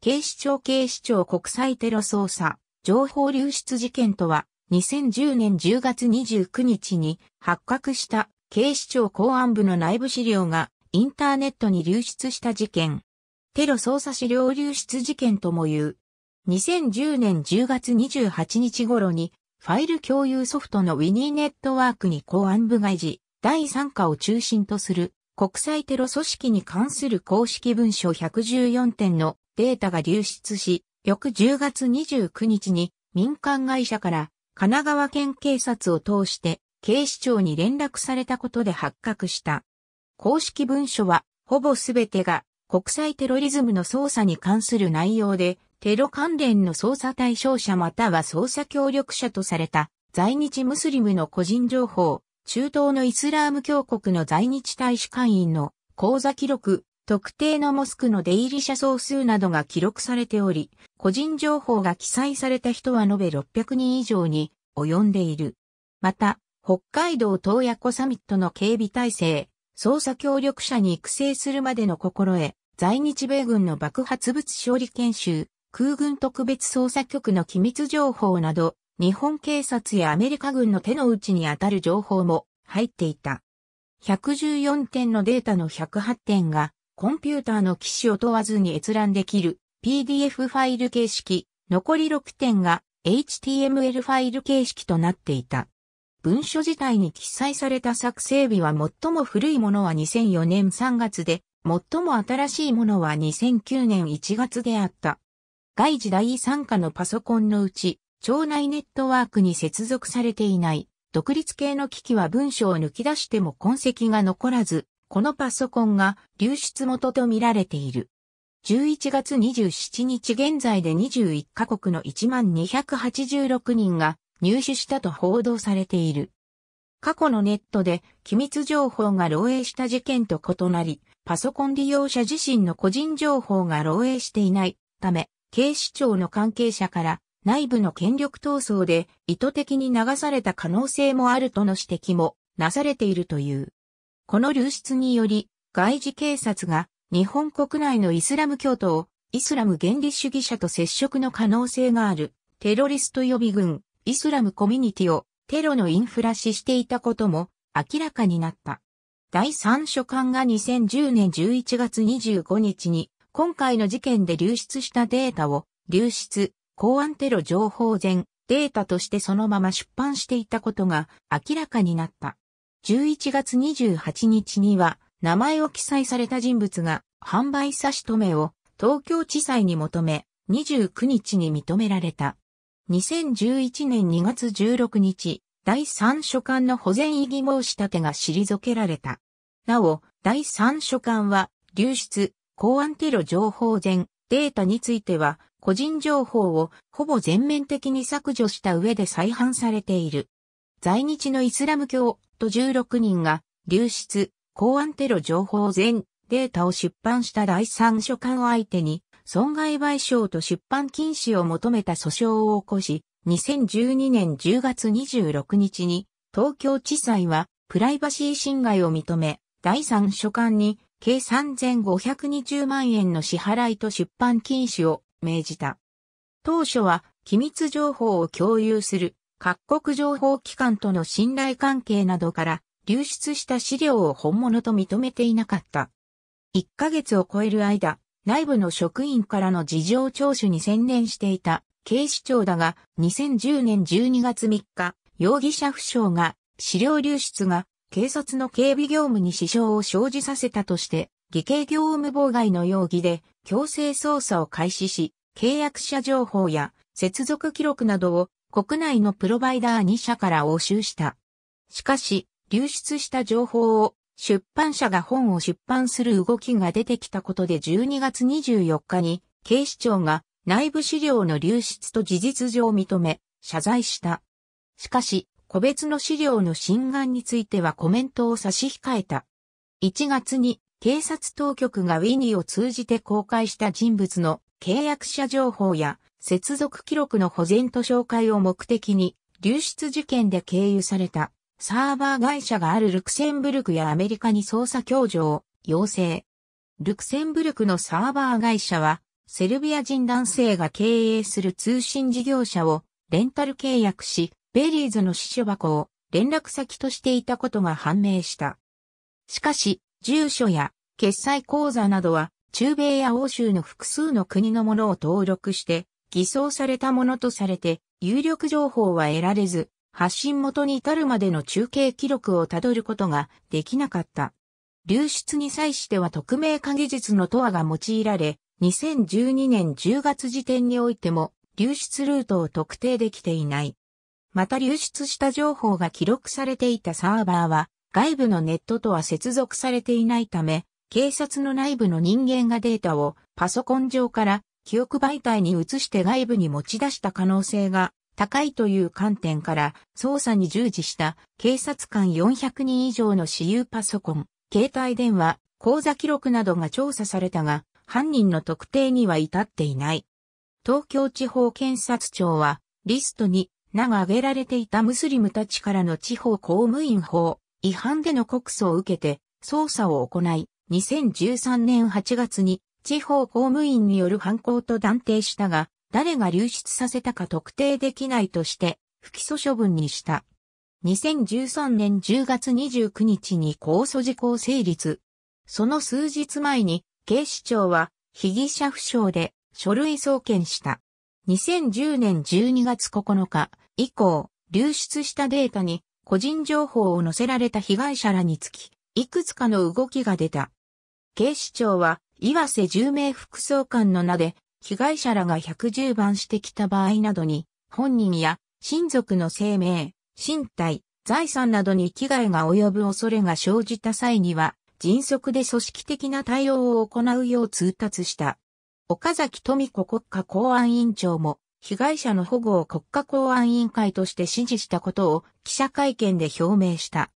警視庁警視庁国際テロ捜査、情報流出事件とは、2010年10月29日に発覚した警視庁公安部の内部資料がインターネットに流出した事件。テロ捜査資料流出事件とも言う。2010年10月28日頃にファイル共有ソフトのウィニーネットワークに公安部外事、第3課を中心とする国際テロ組織に関する公式文書114点のデータが流出し、翌10月29日に民間会社から神奈川県警察を通して警視庁に連絡されたことで発覚した。公式文書はほぼすべてが国際テロリズムの捜査に関する内容で、テロ関連の捜査対象者または捜査協力者とされた在日ムスリムの個人情報、中東のイスラーム教国の在日大使館員の口座記録特定のモスクの出入り者総数などが記録されており、個人情報が記載された人は延べ600人以上に及んでいる。また、北海道東野湖サミットの警備体制、捜査協力者に育成するまでの心得、在日米軍の爆発物処理研修、空軍特別捜査局の機密情報など、日本警察やアメリカ軍の手の内にあたる情報も入っていた。114点のデータの108点がコンピューターの機種を問わずに閲覧できる PDF ファイル形式、残り6点が HTML ファイル形式となっていた。文書自体に記載された作成日は最も古いものは2004年3月で、最も新しいものは2009年1月であった。外時代参加のパソコンのうち、町内ネットワークに接続されていない、独立系の機器は文書を抜き出しても痕跡が残らず、このパソコンが流出元とみられている。11月27日現在で21カ国の1286人が入手したと報道されている。過去のネットで機密情報が漏洩した事件と異なり、パソコン利用者自身の個人情報が漏洩していないため、警視庁の関係者から内部の権力闘争で意図的に流された可能性もあるとの指摘もなされているという。この流出により、外事警察が日本国内のイスラム教徒をイスラム原理主義者と接触の可能性があるテロリスト予備軍イスラムコミュニティをテロのインフラ視していたことも明らかになった。第三所管が2010年11月25日に今回の事件で流出したデータを流出、公安テロ情報前データとしてそのまま出版していたことが明らかになった。11月28日には、名前を記載された人物が、販売差し止めを東京地裁に求め、29日に認められた。2011年2月16日、第三書館の保全異議申し立てが退けられた。なお、第三書館は、流出、公安テロ情報全データについては、個人情報をほぼ全面的に削除した上で再販されている。在日のイスラム教ト16人が流出、公安テロ情報全データを出版した第三書館相手に損害賠償と出版禁止を求めた訴訟を起こし、2012年10月26日に東京地裁はプライバシー侵害を認め、第三書館に計3520万円の支払いと出版禁止を命じた。当初は機密情報を共有する各国情報機関との信頼関係などから流出した資料を本物と認めていなかった。1ヶ月を超える間、内部の職員からの事情聴取に専念していた警視庁だが、2010年12月3日、容疑者不詳が資料流出が警察の警備業務に支障を生じさせたとして、偽計業務妨害の容疑で強制捜査を開始し、契約者情報や接続記録などを国内のプロバイダー2社から押収した。しかし、流出した情報を出版社が本を出版する動きが出てきたことで12月24日に警視庁が内部資料の流出と事実上認め謝罪した。しかし、個別の資料の侵害についてはコメントを差し控えた。1月に警察当局がウィニーを通じて公開した人物の契約者情報や接続記録の保全と紹介を目的に、流出事件で経由されたサーバー会社があるルクセンブルクやアメリカに捜査協助を要請。ルクセンブルクのサーバー会社は、セルビア人男性が経営する通信事業者をレンタル契約し、ベリーズの支所箱を連絡先としていたことが判明した。しかし、住所や決済口座などは中米や欧州の複数の国のものを登録して偽装されたものとされて、有力情報は得られず、発信元に至るまでの中継記録をたどることができなかった。流出に際しては匿名化技術のと o が用いられ、2012年10月時点においても流出ルートを特定できていない。また流出した情報が記録されていたサーバーは外部のネットとは接続されていないため、警察の内部の人間がデータをパソコン上から記憶媒体に移して外部に持ち出した可能性が高いという観点から捜査に従事した警察官400人以上の私有パソコン、携帯電話、口座記録などが調査されたが、犯人の特定には至っていない。東京地方検察庁は、リストに名が挙げられていたムスリムたちからの地方公務員法違反での告訴を受けて捜査を行い、2013年8月に地方公務員による犯行と断定したが、誰が流出させたか特定できないとして、不起訴処分にした。2013年10月29日に控訴事項成立。その数日前に、警視庁は、被疑者不詳で、書類送検した。2010年12月9日以降、流出したデータに、個人情報を載せられた被害者らにつき、いくつかの動きが出た。警視庁は、岩瀬10名副総監の名で、被害者らが110番してきた場合などに、本人や親族の生命、身体、財産などに危害が及ぶ恐れが生じた際には、迅速で組織的な対応を行うよう通達した。岡崎富子国家公安委員長も、被害者の保護を国家公安委員会として指示したことを記者会見で表明した。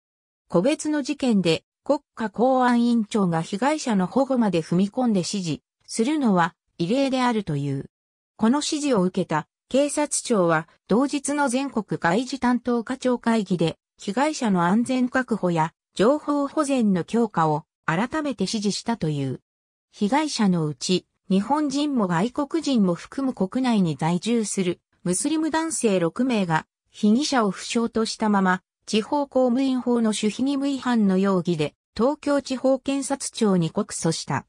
個別の事件で国家公安委員長が被害者の保護まで踏み込んで指示するのは異例であるという。この指示を受けた警察庁は同日の全国外事担当課長会議で被害者の安全確保や情報保全の強化を改めて指示したという。被害者のうち日本人も外国人も含む国内に在住するムスリム男性6名が被疑者を負傷としたまま地方公務員法の守秘義務違反の容疑で、東京地方検察庁に告訴した。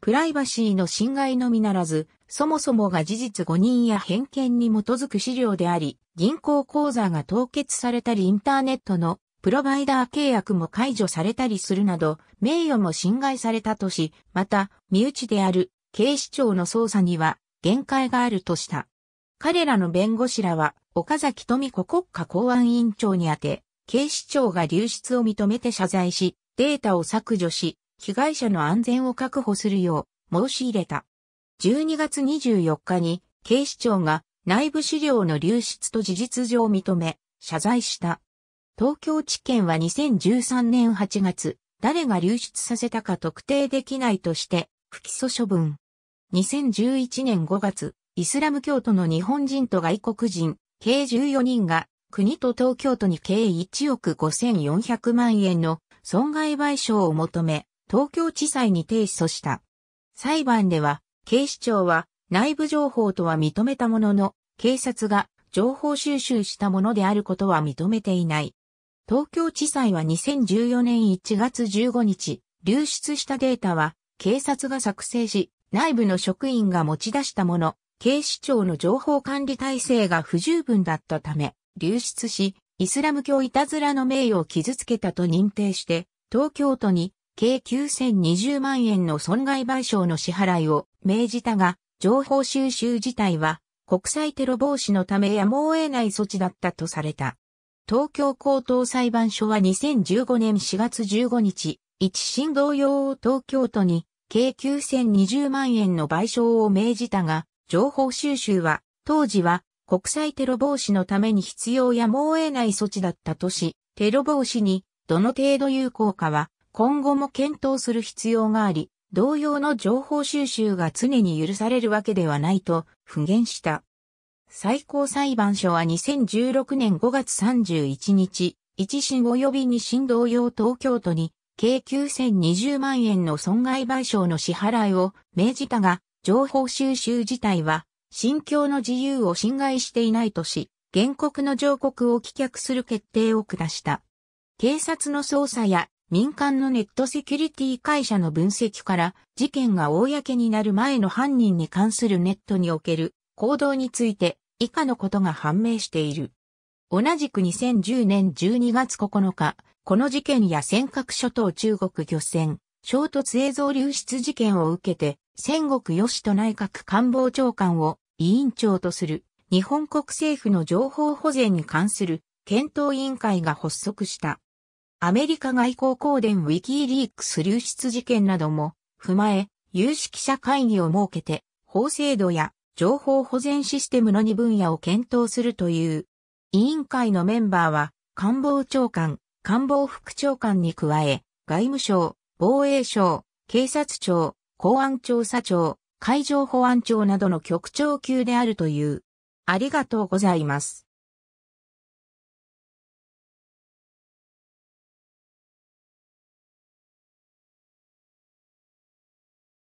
プライバシーの侵害のみならず、そもそもが事実誤認や偏見に基づく資料であり、銀行口座が凍結されたりインターネットのプロバイダー契約も解除されたりするなど、名誉も侵害されたとし、また、身内である警視庁の捜査には限界があるとした。彼らの弁護士らは、岡崎富子国家公安委員長に宛て、警視庁が流出を認めて謝罪し、データを削除し、被害者の安全を確保するよう申し入れた。12月24日に警視庁が内部資料の流出と事実上認め、謝罪した。東京地検は2013年8月、誰が流出させたか特定できないとして、不起訴処分。2011年5月、イスラム教徒の日本人と外国人、計14人が国と東京都に計1億5400万円の損害賠償を求め、東京地裁に提訴した。裁判では、警視庁は内部情報とは認めたものの、警察が情報収集したものであることは認めていない。東京地裁は2014年1月15日、流出したデータは警察が作成し、内部の職員が持ち出したもの、警視庁の情報管理体制が不十分だったため、流出し、イスラム教いたずらの名誉を傷つけたと認定して、東京都に計9020万円の損害賠償の支払いを命じたが、情報収集自体は国際テロ防止のためやむを得ない措置だったとされた。東京高等裁判所は2015年4月15日、一審同様を東京都に計9020万円の賠償を命じたが、情報収集は当時は国際テロ防止のために必要やもう得ない措置だったとし、テロ防止にどの程度有効かは今後も検討する必要があり、同様の情報収集が常に許されるわけではないと復言した。最高裁判所は2016年5月31日、一審及び二審同様東京都に計9020万円の損害賠償の支払いを命じたが、情報収集自体は信教の自由を侵害していないとし、原告の上告を棄却する決定を下した。警察の捜査や民間のネットセキュリティ会社の分析から事件が公になる前の犯人に関するネットにおける行動について以下のことが判明している。同じく2010年12月9日、この事件や尖閣諸島中国漁船、衝突映像流出事件を受けて、戦国義と内閣官房長官を委員長とする日本国政府の情報保全に関する検討委員会が発足した。アメリカ外交公伝ウィキーリークス流出事件なども踏まえ有識者会議を設けて法制度や情報保全システムの2分野を検討するという。委員会のメンバーは官房長官、官房副長官に加え外務省、防衛省、警察庁、公安調査庁、海上保安庁などの局長級であるという。ありがとうございます。